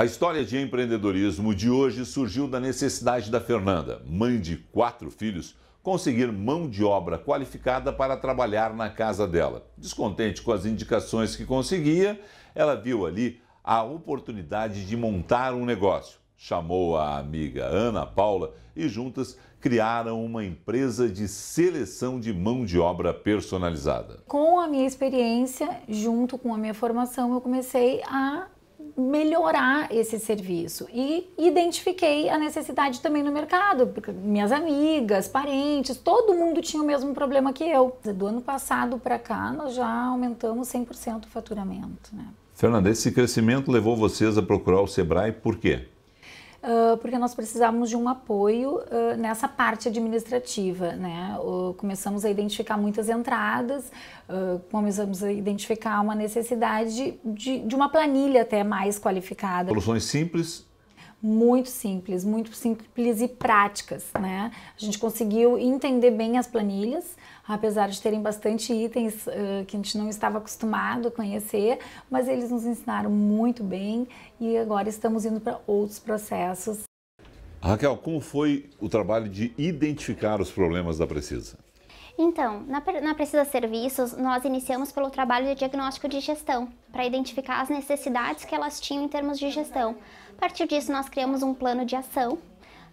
A história de empreendedorismo de hoje surgiu da necessidade da Fernanda, mãe de quatro filhos, conseguir mão de obra qualificada para trabalhar na casa dela. Descontente com as indicações que conseguia, ela viu ali a oportunidade de montar um negócio. Chamou a amiga Ana Paula e juntas criaram uma empresa de seleção de mão de obra personalizada. Com a minha experiência, junto com a minha formação, eu comecei a melhorar esse serviço e identifiquei a necessidade também no mercado, porque minhas amigas, parentes, todo mundo tinha o mesmo problema que eu. Do ano passado para cá, nós já aumentamos 100% o faturamento. Né? Fernanda, esse crescimento levou vocês a procurar o Sebrae por quê? Ah, porque nós precisávamos de um apoio ah, nessa parte administrativa, né? começamos a identificar muitas entradas, ah, começamos a identificar uma necessidade de, de uma planilha até mais qualificada. Soluções simples muito simples, muito simples e práticas, né? A gente conseguiu entender bem as planilhas, apesar de terem bastante itens uh, que a gente não estava acostumado a conhecer, mas eles nos ensinaram muito bem e agora estamos indo para outros processos. Raquel, como foi o trabalho de identificar os problemas da Precisa? Então, na, na Precisa Serviços, nós iniciamos pelo trabalho de diagnóstico de gestão, para identificar as necessidades que elas tinham em termos de gestão. A partir disso, nós criamos um plano de ação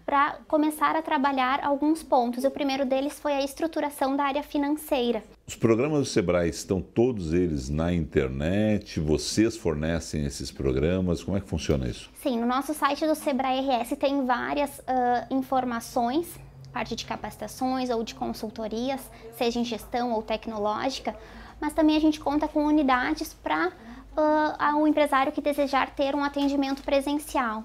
para começar a trabalhar alguns pontos. O primeiro deles foi a estruturação da área financeira. Os programas do Sebrae estão todos eles na internet? Vocês fornecem esses programas? Como é que funciona isso? Sim, no nosso site do Sebrae RS tem várias uh, informações parte de capacitações ou de consultorias, seja em gestão ou tecnológica, mas também a gente conta com unidades para uh, o empresário que desejar ter um atendimento presencial.